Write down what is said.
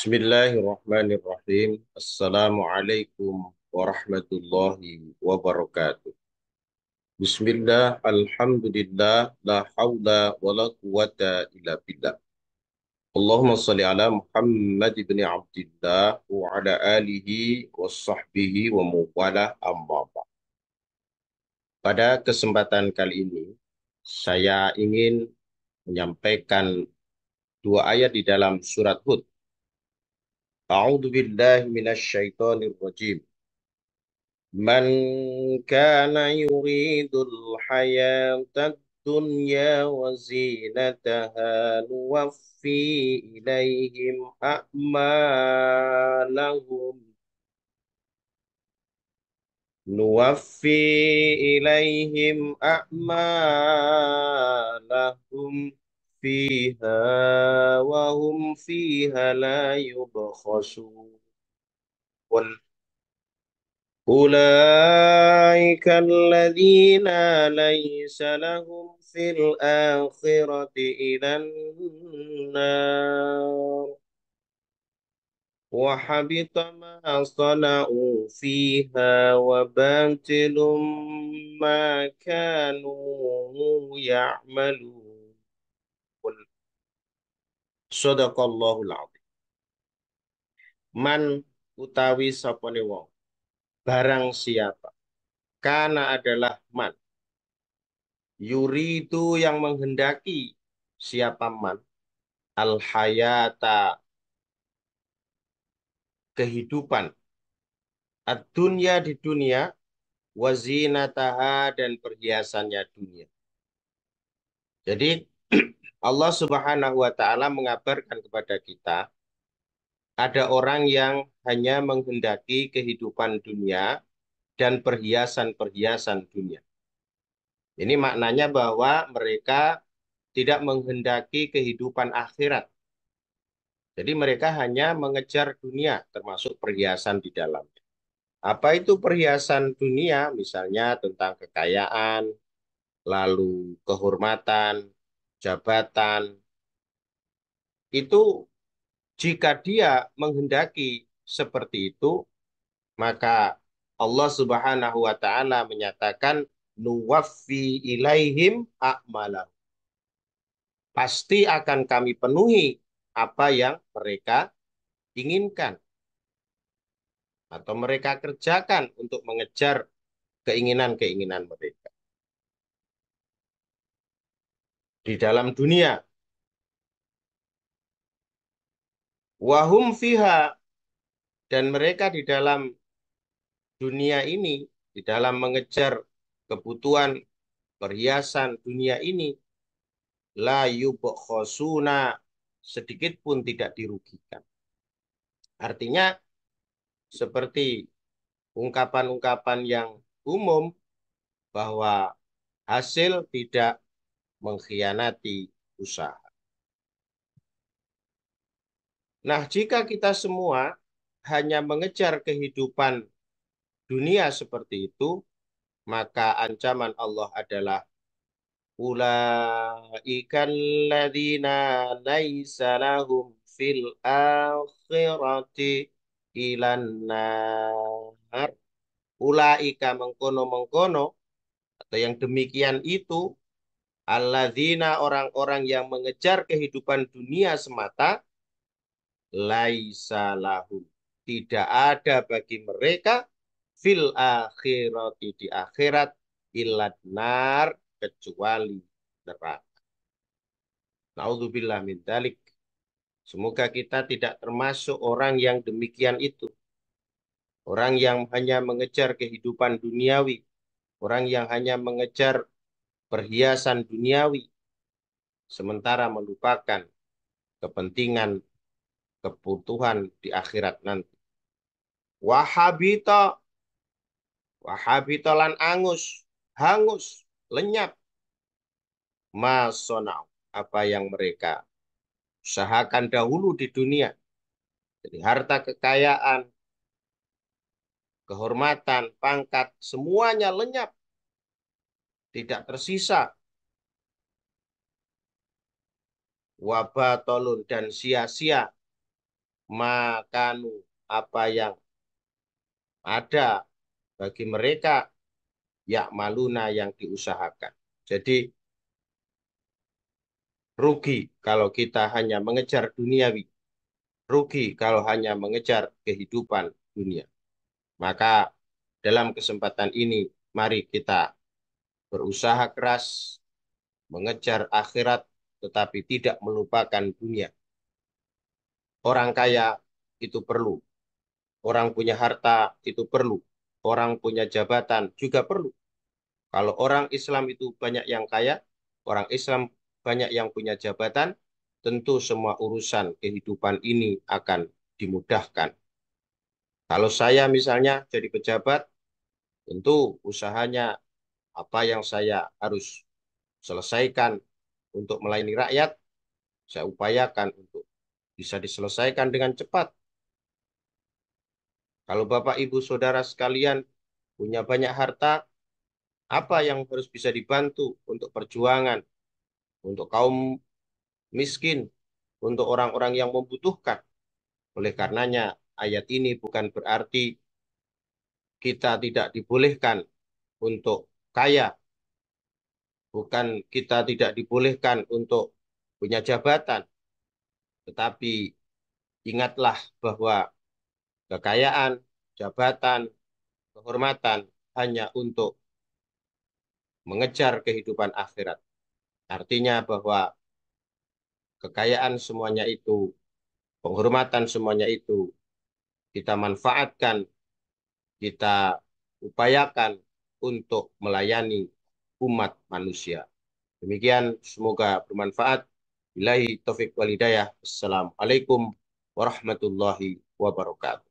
Bismillahirrahmanirrahim. Assalamualaikum warahmatullahi wabarakatuh. Bismillah, alhamdulillah, la hawla wa la quwata illa billah. Allahumma salli ala Muhammad ibn Abdillah wa ala alihi wa sahbihi wa muwala amma Pada kesempatan kali ini, saya ingin menyampaikan dua ayat di dalam surat Hud أعوذ بالله من الشيطان الرجيم من كان يريد الحياة الدنيا وزينتها نوفي إليهم أعمالهم نوفي إليهم أعمالهم فيها وهم فيها لا يبخسون أولئك الذين ليس لهم في الآخرة إلى النار وحبط ما صنعوا فيها وباطل ما كانوا يعملون Sadaqallahul azim. Man utawi sapane wong. Barang siapa. Karena adalah man. Yuri itu yang menghendaki siapa man. Al-hayata. Kehidupan. Ad-dunya di dunia. Wazinataha dan perhiasannya dunia. Jadi Allah Subhanahu wa taala mengabarkan kepada kita ada orang yang hanya menghendaki kehidupan dunia dan perhiasan-perhiasan dunia. Ini maknanya bahwa mereka tidak menghendaki kehidupan akhirat. Jadi mereka hanya mengejar dunia termasuk perhiasan di dalamnya. Apa itu perhiasan dunia? Misalnya tentang kekayaan, lalu kehormatan, jabatan, itu jika dia menghendaki seperti itu, maka Allah Subhanahu wa taala menyatakan nuwaffi ilaihim a'malah. Pasti akan kami penuhi apa yang mereka inginkan atau mereka kerjakan untuk mengejar keinginan-keinginan mereka. di dalam dunia. Wahum fiha dan mereka di dalam dunia ini, di dalam mengejar kebutuhan perhiasan dunia ini, la yubokhosuna sedikit pun tidak dirugikan. Artinya seperti ungkapan-ungkapan yang umum bahwa hasil tidak mengkhianati usaha. Nah, jika kita semua hanya mengejar kehidupan dunia seperti itu, maka ancaman Allah adalah Ula'ikal ladina laisa lahum fil akhirati ilan nar. Ula'ika mengkono-mengkono atau yang demikian itu Alladzina orang-orang yang mengejar kehidupan dunia semata laisa lahum. Tidak ada bagi mereka fil akhirati di akhirat ilad nar kecuali neraka. Nauzubillah min dalik. Semoga kita tidak termasuk orang yang demikian itu. Orang yang hanya mengejar kehidupan duniawi, orang yang hanya mengejar perhiasan duniawi, sementara melupakan kepentingan kebutuhan di akhirat nanti. Wahabita, wahabita lan angus, hangus, lenyap. Masonau, apa yang mereka usahakan dahulu di dunia. Jadi harta kekayaan, kehormatan, pangkat, semuanya lenyap tidak tersisa wabah dan sia-sia makanu apa yang ada bagi mereka yak maluna yang diusahakan. Jadi rugi kalau kita hanya mengejar duniawi. Rugi kalau hanya mengejar kehidupan dunia. Maka dalam kesempatan ini mari kita berusaha keras mengejar akhirat tetapi tidak melupakan dunia. Orang kaya itu perlu. Orang punya harta itu perlu. Orang punya jabatan juga perlu. Kalau orang Islam itu banyak yang kaya, orang Islam banyak yang punya jabatan, tentu semua urusan kehidupan ini akan dimudahkan. Kalau saya misalnya jadi pejabat, tentu usahanya apa yang saya harus selesaikan untuk melayani rakyat, saya upayakan untuk bisa diselesaikan dengan cepat. Kalau Bapak, Ibu, Saudara sekalian punya banyak harta, apa yang harus bisa dibantu untuk perjuangan, untuk kaum miskin, untuk orang-orang yang membutuhkan. Oleh karenanya, ayat ini bukan berarti kita tidak dibolehkan untuk kaya. Bukan kita tidak dibolehkan untuk punya jabatan. Tetapi ingatlah bahwa kekayaan, jabatan, kehormatan hanya untuk mengejar kehidupan akhirat. Artinya bahwa kekayaan semuanya itu, penghormatan semuanya itu, kita manfaatkan, kita upayakan untuk melayani umat manusia. Demikian semoga bermanfaat. Ilahi taufik walidayah. Assalamualaikum warahmatullahi wabarakatuh.